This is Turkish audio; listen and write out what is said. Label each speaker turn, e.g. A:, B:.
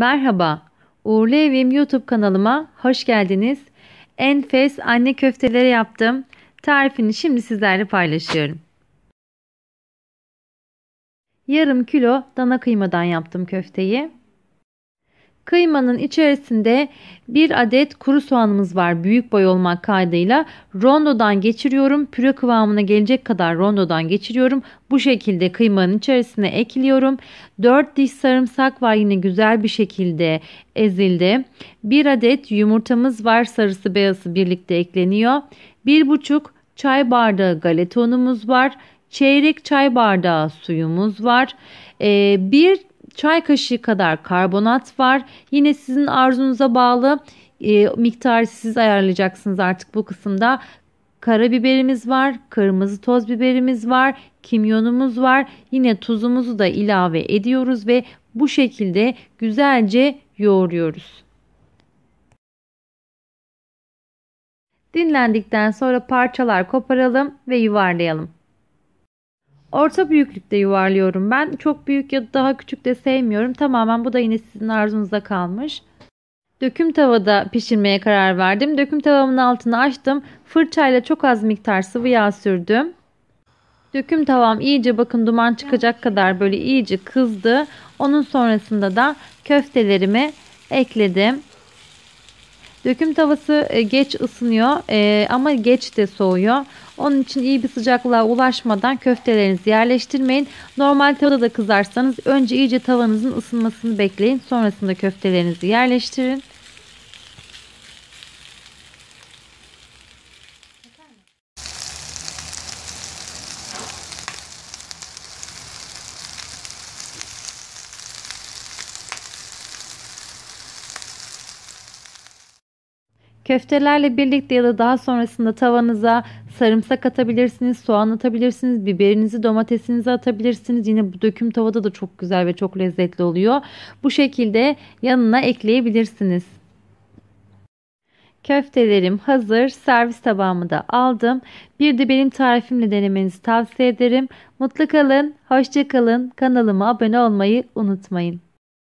A: Merhaba, Uğurlu Evim YouTube kanalıma hoş geldiniz. Enfes anne köfteleri yaptım. Tarifini şimdi sizlerle paylaşıyorum. Yarım kilo dana kıymadan yaptım köfteyi. Kıymanın içerisinde bir adet kuru soğanımız var büyük boy olmak kaydıyla. Rondodan geçiriyorum. Püre kıvamına gelecek kadar rondodan geçiriyorum. Bu şekilde kıymanın içerisine ekliyorum. 4 diş sarımsak var yine güzel bir şekilde ezildi. 1 adet yumurtamız var sarısı beyazı birlikte ekleniyor. 1,5 çay bardağı galeta unumuz var. Çeyrek çay bardağı suyumuz var. 1 ee, çay kaşığı kadar karbonat var. Yine sizin arzunuza bağlı e, miktarı siz ayarlayacaksınız artık bu kısımda. Karabiberimiz var, kırmızı toz biberimiz var, kimyonumuz var. Yine tuzumuzu da ilave ediyoruz ve bu şekilde güzelce yoğuruyoruz. Dinlendikten sonra parçalar koparalım ve yuvarlayalım. Orta büyüklükte yuvarlıyorum ben. Çok büyük ya da daha küçük de sevmiyorum. Tamamen bu da yine sizin arzunuza kalmış. Döküm tavada pişirmeye karar verdim. Döküm tavamın altını açtım. Fırçayla çok az miktar sıvı yağ sürdüm. Döküm tavam iyice bakın duman çıkacak kadar böyle iyice kızdı. Onun sonrasında da köftelerimi ekledim. Döküm tavası e, geç ısınıyor e, ama geç de soğuyor. Onun için iyi bir sıcaklığa ulaşmadan köftelerinizi yerleştirmeyin. Normal tavada da kızarsanız önce iyice tavanızın ısınmasını bekleyin. Sonrasında köftelerinizi yerleştirin. Köftelerle birlikte ya da daha sonrasında tavanıza sarımsak atabilirsiniz, soğan atabilirsiniz, biberinizi, domatesinizi atabilirsiniz. Yine bu döküm tavada da çok güzel ve çok lezzetli oluyor. Bu şekilde yanına ekleyebilirsiniz. Köftelerim hazır. Servis tabağımı da aldım. Bir de benim tarifimle denemenizi tavsiye ederim. Mutlu kalın, hoşça kalın. Kanalıma abone olmayı unutmayın.